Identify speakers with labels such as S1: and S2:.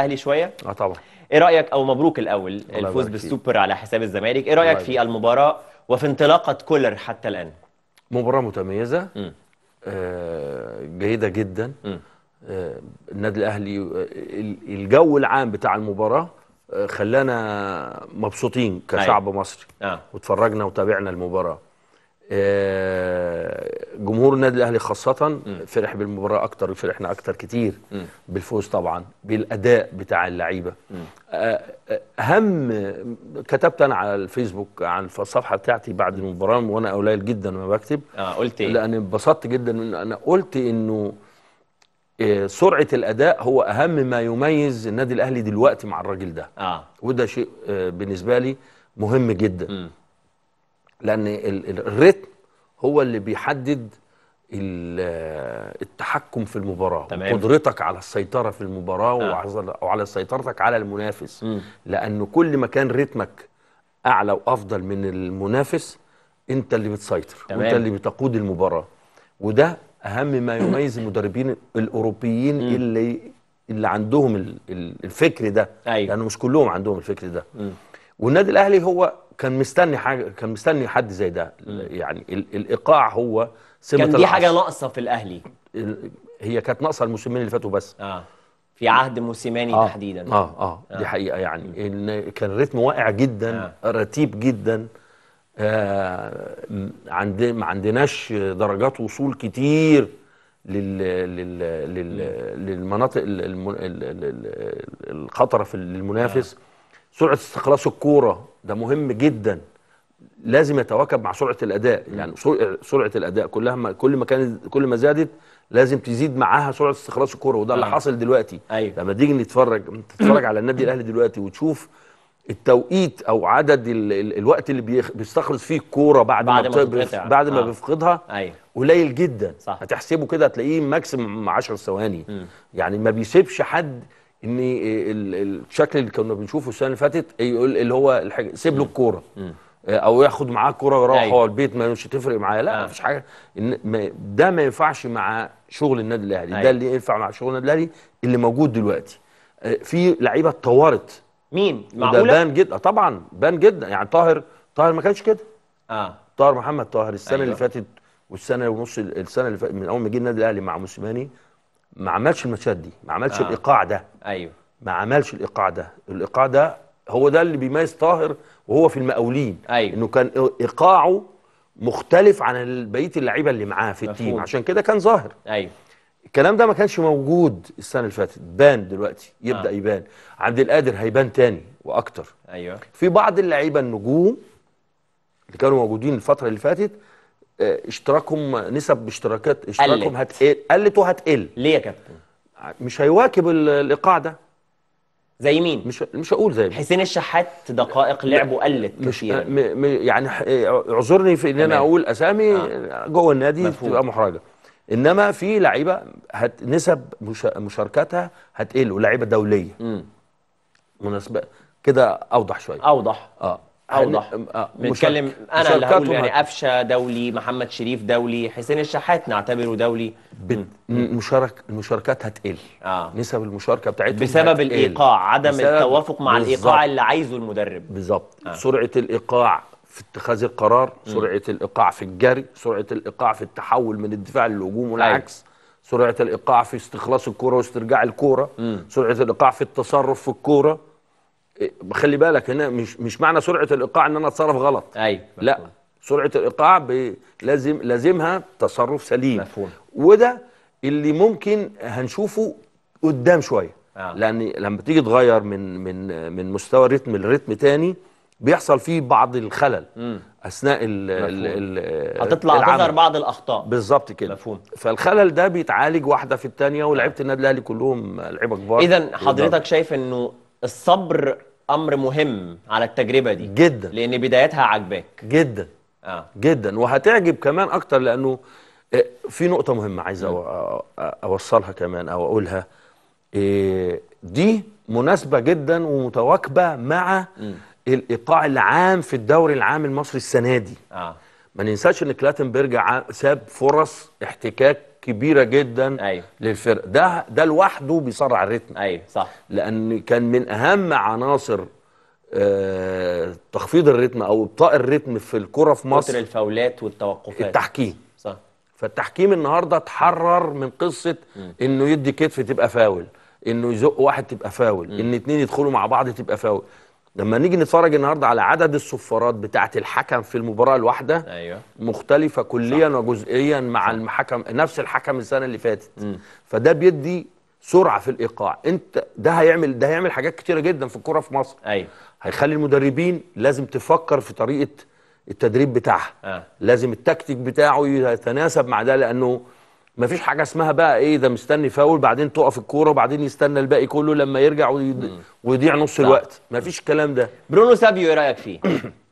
S1: اهلي شويه اه طبعا ايه رايك او مبروك الاول الفوز بالسوبر على حساب الزمالك ايه رايك في المباراه وفي انطلاقه كولر حتى الان مباراه متميزه آه جيده جدا آه النادي الاهلي آه، الجو العام بتاع المباراه آه خلانا مبسوطين كشعب أي. أيوة. مصري آه. واتفرجنا وتابعنا المباراه آه، جمهور النادي الاهلي خاصه فرح بالمباراه اكتر فرحنا اكتر كتير بالفوز طبعا بالاداء بتاع اللعيبه آه، آه، اهم كتبت انا على الفيسبوك عن الصفحه بتاعتي بعد المباراه وانا قليل جدا ما بكتب اه قلت ايه لان انبسطت جدا من انا قلت انه سرعه الاداء هو اهم ما يميز النادي الاهلي دلوقتي مع الراجل ده آه. وده شيء بالنسبه لي مهم جدا م. لان الريتم هو اللي بيحدد التحكم في المباراه تمام. قدرتك على السيطره في المباراه آه. وعلى سيطرتك على المنافس م. لان كل ما كان رتمك اعلى وافضل من المنافس انت اللي بتسيطر تمام. وانت اللي بتقود المباراه وده اهم ما يميز المدربين الاوروبيين م. اللي اللي عندهم الفكر ده أيوه. لانه مش كلهم عندهم الفكر ده م. والنادي الاهلي هو كان مستني حاجه كان مستني حد زي ده يعني الايقاع هو سمه كان دي العصر. حاجه ناقصه في الاهلي هي كانت ناقصه الموسمين اللي فاتوا بس اه في عهد موسيماني آه. تحديدا آه, اه اه دي حقيقه يعني ان كان الريتم واقع جدا آه. رتيب جدا آه عند ما عندناش درجات وصول كتير لل لل لل للمناطق الخطره في المنافس آه. سرعه استخلاص الكوره ده مهم جدا لازم يتواكب مع سرعه الاداء يعني سرعه الاداء كلها ما كل ما كانت كل ما زادت لازم تزيد معاها سرعه استخلاص الكوره وده اللي آه. حاصل دلوقتي أيوة. لما تيجي نتفرج تتفرج على النادي الاهلي دلوقتي وتشوف التوقيت او عدد الـ الـ الوقت اللي بيخ... بيستخلص فيه الكوره بعد, بعد ما, ما بعد ما آه. بيفقدها أيوة. قليل جدا صح. هتحسبه كده هتلاقيه ماكسيمم 10 ثواني يعني ما بيسيبش حد ان إيه الشكل اللي كنا بنشوفه السنه اللي فاتت يقول اللي هو الحاجة سيب له الكوره آه، او ياخد معاه الكوره ويروح أيوة. هو البيت ما مش هتفرق معايا لا آه. مفيش حاجه إن ده ما ينفعش مع شغل النادي الاهلي ده أيوة. اللي ينفع مع شغل النادي الاهلي اللي موجود دلوقتي آه، في لعيبه اتطورت مين معقوله ده بان جدا طبعا بان جدا يعني طاهر طاهر ما كانش كده اه طاهر محمد طاهر السنه أيوة. اللي فاتت والسنه ونص السنه اللي فاتت من اول ما جه النادي الاهلي مع موسيماني ما عملش الماتشات دي ما عملش آه. الايقاع ده ايوه ما عملش الايقاع ده الايقاع ده هو ده اللي بيميز طاهر وهو في المقاولين أيوة. انه كان ايقاعه مختلف عن بقيه اللعيبه اللي معاه في مفهوم. التيم عشان كده كان ظاهر ايوه الكلام ده ما كانش موجود السنه اللي فاتت بان دلوقتي يبدا آه. يبان عبد القادر هيبان تاني واكتر ايوه في بعض اللعيبه النجوم اللي كانوا موجودين الفتره اللي فاتت آه، اشتراكهم نسب اشتراكات اشتراكهم هتقل إيه؟ قلت وهتقل ليه يا كابتن؟ مش هيواكب الايقاع ده زي مين؟ مش مش هقول زي مين حسين الشحات دقائق لعبه قلت مش يعني اعذرني في ان انا اقول اسامي آه. جوه النادي تبقى محرجه انما في لعيبه هت نسب مشاركتها هتقل ولاعيبه دوليه امم مناسبه كده اوضح شويه اوضح اه اوضح يعني، آه، آه، بنتكلم انا اللي هقول يعني قفشه دولي محمد شريف دولي حسين الشحات نعتبره دولي مشارك المشاركات هتقل آه. نسب المشاركه بتاعتهم بسبب هتقل. الايقاع عدم بسبب التوافق مع بالزبط. الايقاع اللي عايزه المدرب بالظبط آه. سرعه الايقاع في اتخاذ القرار سرعه الايقاع في الجري سرعه الايقاع في التحول من الدفاع للهجوم أيوه. والعكس سرعه الايقاع في استخلاص الكوره واسترجاع الكوره سرعه الايقاع في التصرف في الكوره خلي بالك هنا مش مش معنى سرعه الايقاع ان انا اتصرف غلط ايوه لا سرعه الايقاع لازم لازمها تصرف سليم مفهوم وده اللي ممكن هنشوفه قدام شويه آه. لان لما تيجي تغير من من من مستوى الريتم لريتم تاني بيحصل فيه بعض الخلل مم. اثناء ال ال ال هتطلع تظهر بعض الاخطاء بالظبط كده مفهوم فالخلل ده بيتعالج واحده في الثانيه ولعيبه النادي الاهلي كلهم لعيبه كبار اذا حضرتك شايف انه الصبر امر مهم على التجربه دي جدا لان بدايتها عاجباك جدا اه جدا وهتعجب كمان اكتر لانه آه، في نقطه مهمه عايز نعم. آه، آه، اوصلها كمان او اقولها دي مناسبه جدا ومتواكبه مع الايقاع العام في الدوري العام المصري السنه دي اه ما ننساش ان كلاتنبرج ساب فرص احتكاك كبيره جدا أيوة. للفرقه ده ده لوحده بيسرع الريتم ايوه صح لان كان من اهم عناصر آه تخفيض الريتم او ابطاء الريتم في الكره في مصر كتر الفاولات والتوقفات التحكيم صح فالتحكيم النهارده اتحرر من قصه م. انه يدي كتف تبقى فاول انه يزق واحد تبقى فاول م. ان اتنين يدخلوا مع بعض تبقى فاول لما نيجي نتفرج النهارده على عدد الصفارات بتاعه الحكم في المباراه الواحده ايوه مختلفه كليا صح. وجزئيا مع صح. المحكم نفس الحكم السنه اللي فاتت م. فده بيدي سرعه في الايقاع انت ده هيعمل ده هيعمل حاجات كتيره جدا في الكوره في مصر ايوه هيخلي المدربين لازم تفكر في طريقه التدريب بتاعها آه. لازم التكتيك بتاعه يتناسب مع ده لانه مفيش حاجه اسمها بقى ايه ده مستني فاول بعدين تقف الكوره وبعدين يستنى الباقي كله لما يرجع ويضيع نص الوقت مفيش الكلام ده برونو سابيو ايه رايك فيه